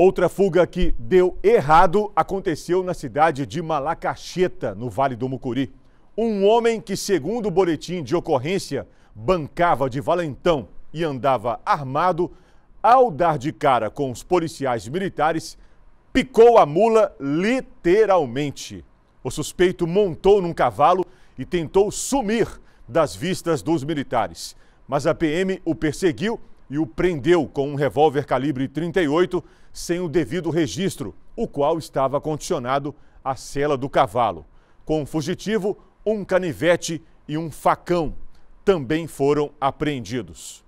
Outra fuga que deu errado aconteceu na cidade de Malacacheta, no Vale do Mucuri. Um homem que, segundo o boletim de ocorrência, bancava de valentão e andava armado, ao dar de cara com os policiais militares, picou a mula literalmente. O suspeito montou num cavalo e tentou sumir das vistas dos militares, mas a PM o perseguiu e o prendeu com um revólver calibre 38 sem o devido registro, o qual estava condicionado à cela do cavalo. Com o fugitivo, um canivete e um facão também foram apreendidos.